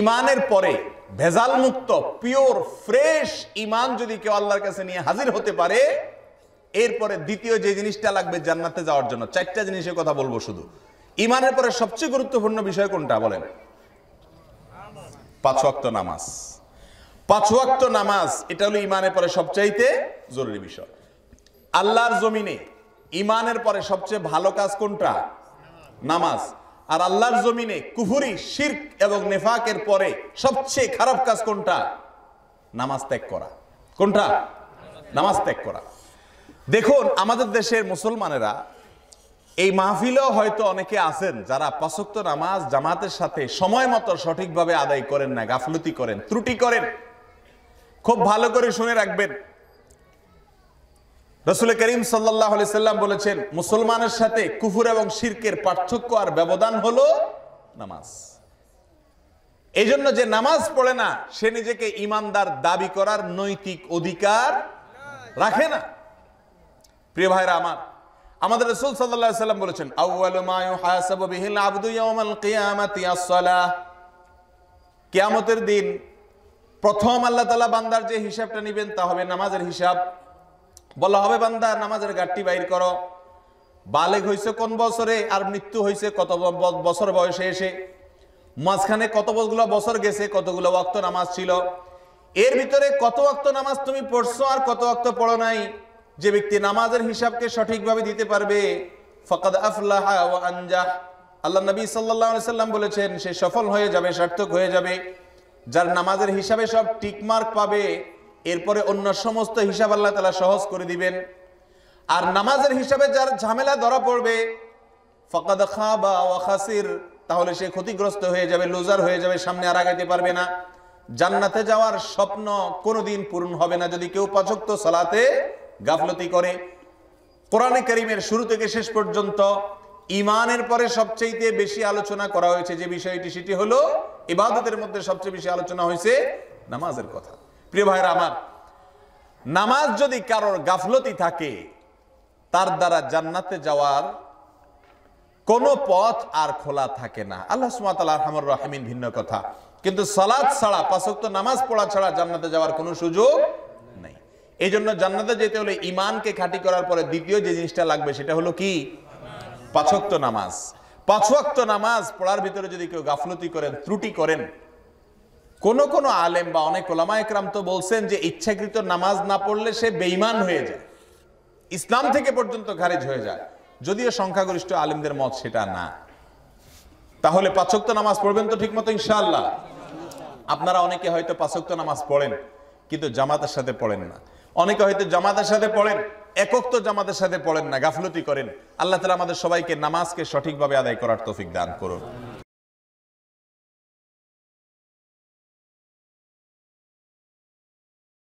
ইমানের পরে ভেজাল মুক্ত পিওর ফ্রেশ ইমান যদি কেউ আল্লাহর কাছে নিয়ে হাজির হতে পারে এরপরে দ্বিতীয় যে জিনিসটা লাগবে জান্নাতে যাওয়ার জন্য চারটা জিনিসের কথা বলবো শুধু ইমানের পরে সবচেয়ে গুরুত্বপূর্ণ বিষয় কোনটা বলেন পাঁচ নামাজ পাঁচ নামাজ এটা হলো ইমানের পরে সবচাইতে জরুরি বিষয় আল্লাহর জমিনে ইমানের পরে সবচেয়ে ভালো কাজ কোনটা নামাজ আর আল্লাহর জমিনে কুফুরি শির্ক এবং নেফাকের পরে সবচেয়ে খারাপ কাজ কোনটা নামাজ ত্যাগ করা কোনটা নামাজ ত্যাগ করা দেখুন আমাদের দেশের মুসলমানেরা এই মাহফিলেও হয়তো অনেকে আছেন যারা পাশক্ত নামাজ জামাতের সাথে সময় মতো সঠিকভাবে আদায় করেন না গাফলতি করেন ত্রুটি করেন খুব ভালো করে শুনে রাখবেন রসুল করিম সাল্লাহ সাল্লাম বলেছেন মুসলমানের সাথে কুফুর এবং শির্কের পার্থক্য আর ব্যবধান হলো নামাজ এই জন্য যে নামাজ পড়ে না সে নিজেকে ইমানদার দাবি করার নৈতিক অধিকার রাখে না প্রিয় ভাইরা আমার আমাদের রসুল সাল্লাম বলেছেন কেয়ামতের দিন প্রথম আল্লাহ তালা বান্দার যে হিসাবটা নিবেন তা হবে নামাজের হিসাব বলা হবে বান্দা নামাজের গাঠটি বাইর করো বালেগ হয়েছে কোন বছরে আর মৃত্যু হয়েছে কত বছর বয়সে এসে মাঝখানে কতগুলো বছর গেছে কতগুলো ওয়াক্ত নামাজ ছিল এর ভিতরে কত ওয়াক্ত নামাজ তুমি পড়ছো আর কত ওয়াক্ত পড়ো নাই যে ব্যক্তি নামাজের হিসাবকে সঠিকভাবে দিতে পারবে ফকাদ আফলাহ ও আনজাহ আল্লাহ নবী সাল্লাহ সাল্লাম বলেছেন সে সফল হয়ে যাবে সার্থক হয়ে যাবে যার নামাজের হিসাবে সব টিকমার্ক পাবে এরপরে অন্য সমস্ত হিসাব আল্লাহ তালা সহজ করে দিবেন আর নামাজের হিসাবে যার ঝামেলা ধরা পড়বে ফকাদ খা বা ওয়াখাসির তাহলে সে ক্ষতিগ্রস্ত হয়ে যাবে লোজার হয়ে যাবে সামনে আর আগাইতে পারবে না জান্নাতে যাওয়ার স্বপ্ন কোনোদিন পূরণ হবে না যদি কেউ পাচক্ত সালাতে গাফলতি করে কোরআনে করিমের শুরু থেকে শেষ পর্যন্ত ইমানের পরে সবচেয়ে বেশি আলোচনা করা হয়েছে যে বিষয়টি সেটি হলো ইবাদতের মধ্যে সবচেয়ে বেশি আলোচনা হয়েছে নামাজের কথা প্রিয় ভাইরা আমার নামাজ যদি কারোর গাফলতি থাকে তার দ্বারা জান্নাতে যাওয়ার কোনো পথ আর খোলা থাকে না আল্লাহ সুমাতাল রহমিন ভিন্ন কথা কিন্তু সালাদ ছাড়া পাশক্ত নামাজ পড়া ছাড়া জান্নাতে যাওয়ার কোনো সুযোগ নেই এই জন্য জান্নাতে যেতে হলে ইমানকে খাঁটি করার পরে দ্বিতীয় যে জিনিসটা লাগবে সেটা হলো কি পাঁচক্ত নামাজ পাঁচক্ত নামাজ পড়ার ভিতরে যদি কেউ গাফলতি করেন ত্রুটি করেন কোন কোন আলেম বা অনেক ওলামা একরাম তো বলছেন যে ইচ্ছাকৃত নামাজ না পড়লে সে বেইমান হয়ে যায় ইসলাম থেকে পর্যন্ত খারিজ হয়ে যায় যদিও সংখ্যাগরিষ্ঠ আলেমদের মত সেটা না তাহলে পাচক্ত নামাজ পড়বেন তো ঠিক মতো ইনশাল্লাহ আপনারা অনেকে হয়তো পাচক্ত নামাজ পড়েন কিন্তু জামাতের সাথে পড়েন না অনেকে হয়তো জামাতের সাথে পড়েন একক তো জামাতের সাথে পড়েন না গাফলতি করেন আল্লাহ তালা আমাদের সবাইকে নামাজকে সঠিকভাবে আদায় করার তৌফিক দান করুন